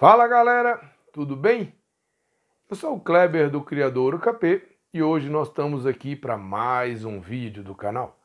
Fala galera, tudo bem? Eu sou o Kleber do Criador UKP e hoje nós estamos aqui para mais um vídeo do canal.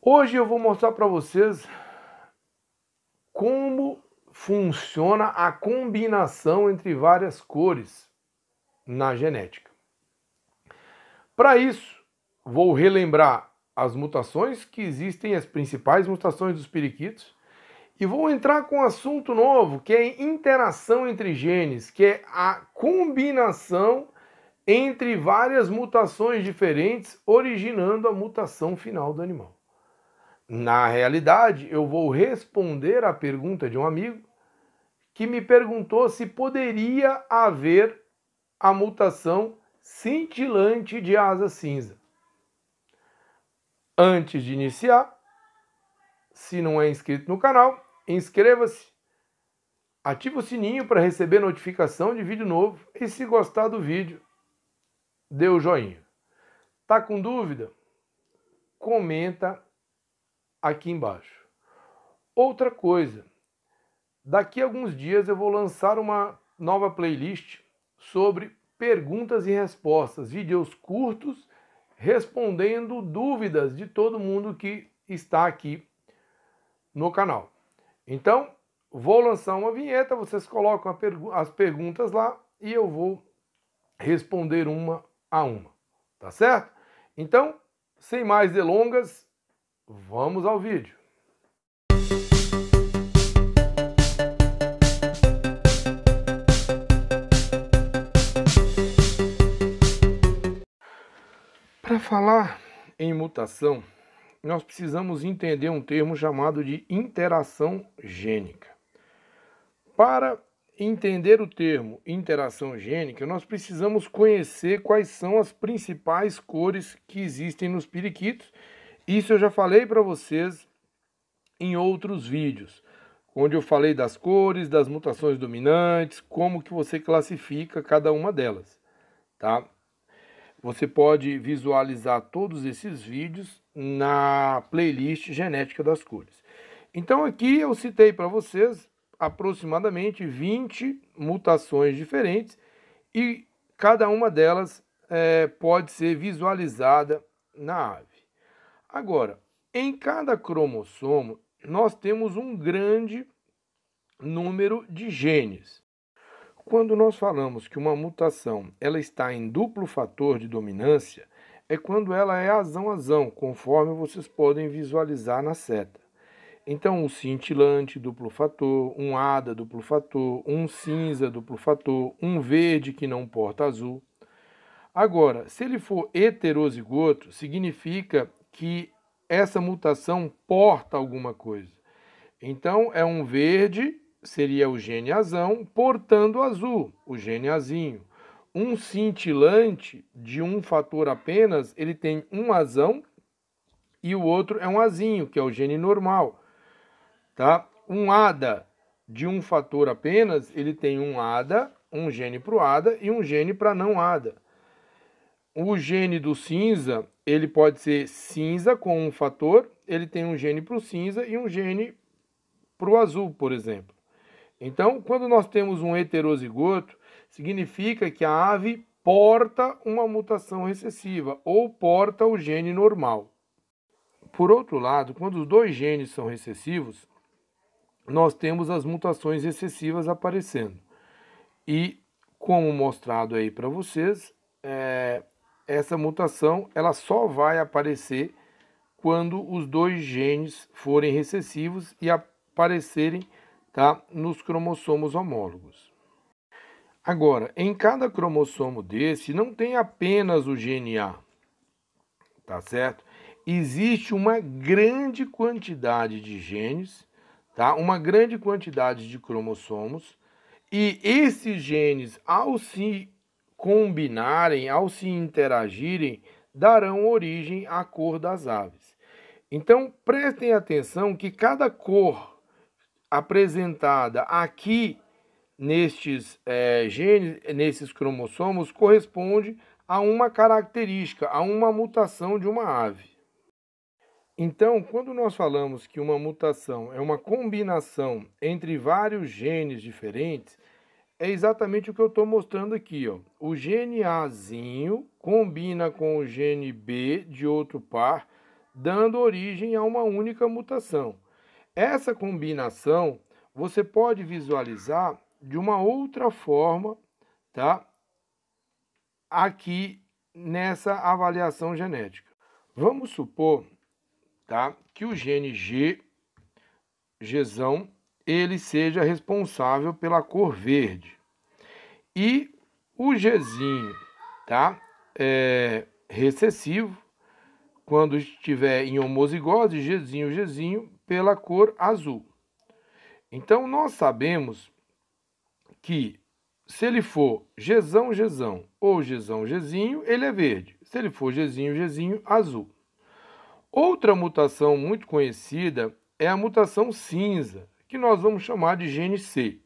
Hoje eu vou mostrar para vocês como funciona a combinação entre várias cores na genética. Para isso, vou relembrar as mutações que existem, as principais mutações dos periquitos, e vou entrar com um assunto novo, que é interação entre genes, que é a combinação entre várias mutações diferentes, originando a mutação final do animal. Na realidade, eu vou responder à pergunta de um amigo que me perguntou se poderia haver a mutação cintilante de asa cinza. Antes de iniciar, se não é inscrito no canal, Inscreva-se, ative o sininho para receber notificação de vídeo novo e se gostar do vídeo, dê o joinha. Tá com dúvida? Comenta aqui embaixo. Outra coisa, daqui a alguns dias eu vou lançar uma nova playlist sobre perguntas e respostas, vídeos curtos respondendo dúvidas de todo mundo que está aqui no canal. Então, vou lançar uma vinheta, vocês colocam pergu as perguntas lá e eu vou responder uma a uma, tá certo? Então, sem mais delongas, vamos ao vídeo. Para falar em mutação, nós precisamos entender um termo chamado de interação gênica. Para entender o termo interação gênica, nós precisamos conhecer quais são as principais cores que existem nos periquitos. Isso eu já falei para vocês em outros vídeos, onde eu falei das cores, das mutações dominantes, como que você classifica cada uma delas, tá? Você pode visualizar todos esses vídeos na playlist Genética das Cores. Então aqui eu citei para vocês aproximadamente 20 mutações diferentes e cada uma delas é, pode ser visualizada na ave. Agora, em cada cromossomo nós temos um grande número de genes. Quando nós falamos que uma mutação ela está em duplo fator de dominância, é quando ela é azão-azão, conforme vocês podem visualizar na seta. Então, um cintilante duplo fator, um ada duplo fator, um cinza duplo fator, um verde que não porta azul. Agora, se ele for heterozigoto, significa que essa mutação porta alguma coisa. Então, é um verde seria o gene azão portando azul, o gene azinho Um cintilante de um fator apenas, ele tem um azão e o outro é um azinho, que é o gene normal. Tá? Um ADA de um fator apenas, ele tem um ADA, um gene para o ADA e um gene para não ADA. O gene do cinza, ele pode ser cinza com um fator, ele tem um gene para o cinza e um gene para o azul, por exemplo. Então, quando nós temos um heterozigoto, significa que a ave porta uma mutação recessiva ou porta o gene normal. Por outro lado, quando os dois genes são recessivos, nós temos as mutações recessivas aparecendo. E, como mostrado aí para vocês, é, essa mutação ela só vai aparecer quando os dois genes forem recessivos e aparecerem tá? nos cromossomos homólogos. Agora, em cada cromossomo desse não tem apenas o GNA, tá certo? Existe uma grande quantidade de genes, tá? Uma grande quantidade de cromossomos e esses genes, ao se combinarem, ao se interagirem, darão origem à cor das aves. Então, prestem atenção que cada cor apresentada aqui nestes é, genes, nesses cromossomos, corresponde a uma característica, a uma mutação de uma ave. Então, quando nós falamos que uma mutação é uma combinação entre vários genes diferentes, é exatamente o que eu estou mostrando aqui. Ó. O gene Azinho combina com o gene B de outro par, dando origem a uma única mutação. Essa combinação você pode visualizar de uma outra forma, tá? Aqui nessa avaliação genética. Vamos supor, tá, que o gene G, Gzão, ele seja responsável pela cor verde. E o Gzinho, tá, é recessivo, quando estiver em homozigose, Gzinho, Gzinho pela cor azul. Então nós sabemos que se ele for gesão, gesão ou gesão, gesinho, ele é verde. Se ele for gesinho gesinho, azul. Outra mutação muito conhecida é a mutação cinza, que nós vamos chamar de gene C.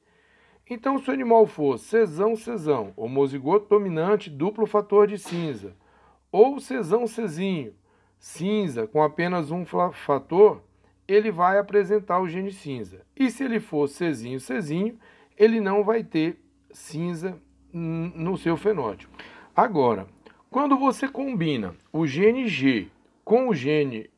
Então, se o animal for cesão, cesão, homozigoto dominante duplo fator de cinza, ou cesão, cesinho cinza com apenas um fator, ele vai apresentar o gene cinza. E se ele for Czinho, Czinho, ele não vai ter cinza no seu fenótipo. Agora, quando você combina o gene G com o gene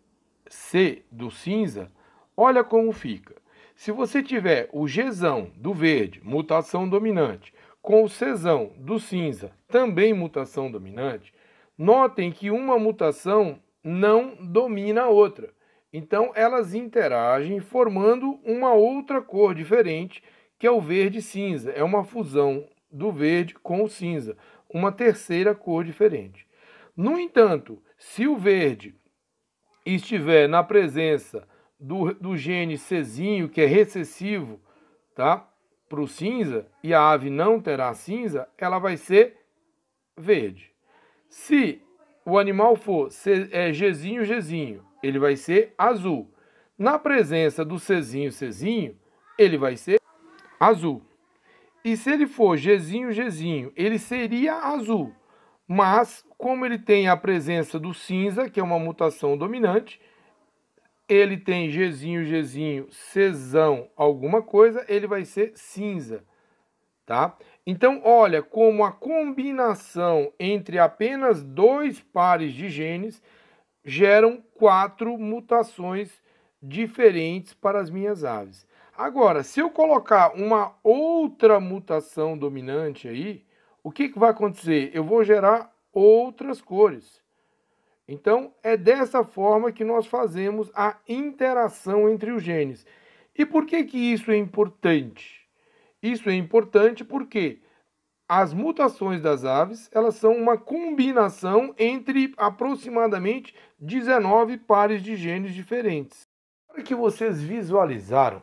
C do cinza, olha como fica. Se você tiver o Gzão do verde, mutação dominante, com o Czão do cinza, também mutação dominante, notem que uma mutação não domina a outra. Então elas interagem formando uma outra cor diferente, que é o verde cinza. É uma fusão do verde com o cinza, uma terceira cor diferente. No entanto, se o verde estiver na presença do, do gene Czinho, que é recessivo, tá? Para o cinza, e a ave não terá cinza, ela vai ser verde. Se o animal for é Gzinho, Gzinho, ele vai ser azul. Na presença do Czinho, Czinho, ele vai ser azul. E se ele for Gzinho, Gzinho, ele seria azul. Mas, como ele tem a presença do cinza, que é uma mutação dominante, ele tem Gzinho, Gzinho, Czão, alguma coisa, ele vai ser cinza. Tá? Então, olha como a combinação entre apenas dois pares de genes geram quatro mutações diferentes para as minhas aves. Agora, se eu colocar uma outra mutação dominante aí, o que, que vai acontecer? Eu vou gerar outras cores. Então, é dessa forma que nós fazemos a interação entre os genes. E por que, que isso é importante? Isso é importante porque as mutações das aves elas são uma combinação entre aproximadamente 19 pares de genes diferentes. Para que vocês visualizaram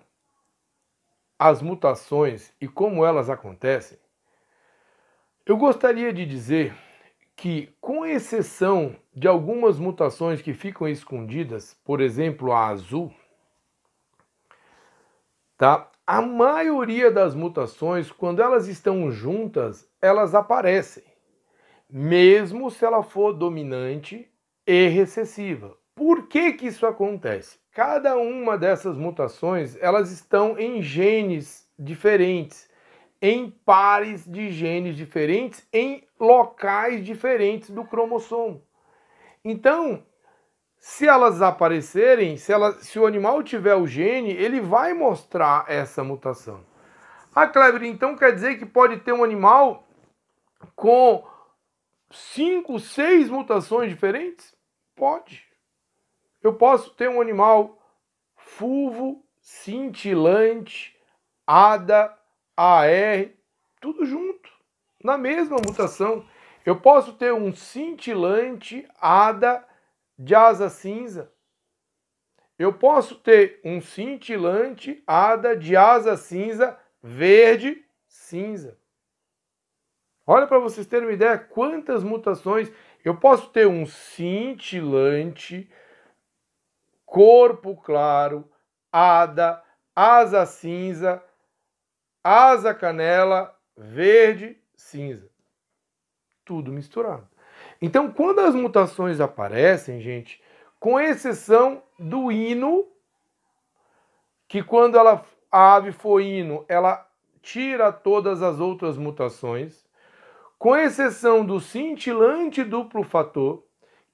as mutações e como elas acontecem, eu gostaria de dizer que, com exceção de algumas mutações que ficam escondidas, por exemplo, a azul, tá? A maioria das mutações, quando elas estão juntas, elas aparecem, mesmo se ela for dominante e recessiva. Por que, que isso acontece? Cada uma dessas mutações, elas estão em genes diferentes, em pares de genes diferentes, em locais diferentes do cromossomo. Então, se elas aparecerem, se, ela, se o animal tiver o gene, ele vai mostrar essa mutação. Ah, Kleber, então quer dizer que pode ter um animal com cinco, seis mutações diferentes? Pode. Eu posso ter um animal fulvo, cintilante, ADA, AR, tudo junto, na mesma mutação. Eu posso ter um cintilante, ADA, de asa cinza. Eu posso ter um cintilante ada de asa cinza, verde, cinza. Olha para vocês terem uma ideia quantas mutações. Eu posso ter um cintilante, corpo claro, ada, asa cinza, asa canela, verde, cinza. Tudo misturado. Então, quando as mutações aparecem, gente, com exceção do hino, que quando ela, a ave for hino, ela tira todas as outras mutações, com exceção do cintilante duplo fator,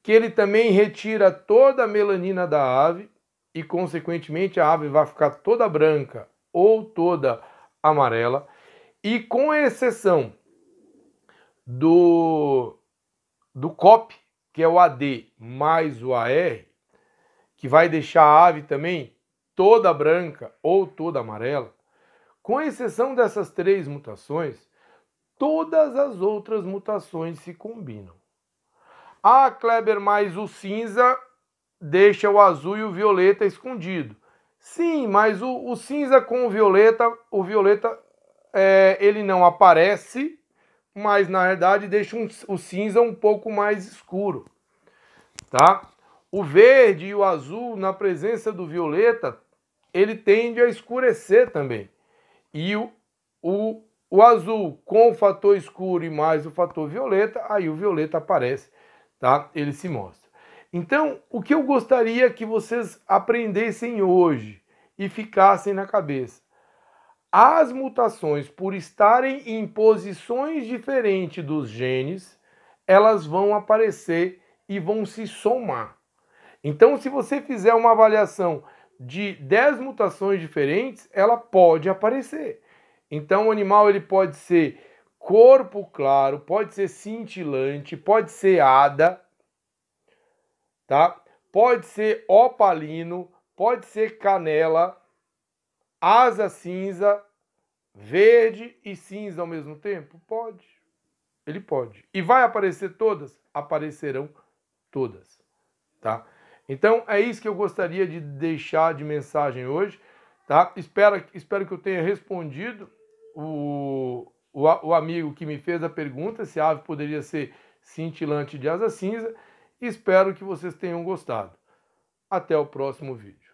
que ele também retira toda a melanina da ave e, consequentemente, a ave vai ficar toda branca ou toda amarela, e com exceção do do COP, que é o AD mais o AR, que vai deixar a ave também toda branca ou toda amarela, com exceção dessas três mutações, todas as outras mutações se combinam. A Kleber mais o cinza deixa o azul e o violeta escondido. Sim, mas o, o cinza com o violeta, o violeta é, ele não aparece mas na verdade deixa um, o cinza um pouco mais escuro, tá? O verde e o azul, na presença do violeta, ele tende a escurecer também. E o, o, o azul com o fator escuro e mais o fator violeta, aí o violeta aparece, tá? Ele se mostra. Então, o que eu gostaria que vocês aprendessem hoje e ficassem na cabeça? As mutações, por estarem em posições diferentes dos genes, elas vão aparecer e vão se somar. Então, se você fizer uma avaliação de 10 mutações diferentes, ela pode aparecer. Então, o animal ele pode ser corpo claro, pode ser cintilante, pode ser ada, tá? Pode ser opalino, pode ser canela, asa cinza, verde e cinza ao mesmo tempo? Pode. Ele pode. E vai aparecer todas? Aparecerão todas, tá? Então é isso que eu gostaria de deixar de mensagem hoje, tá? Espero, espero que eu tenha respondido o, o, o amigo que me fez a pergunta se a ave poderia ser cintilante de asa cinza. Espero que vocês tenham gostado. Até o próximo vídeo.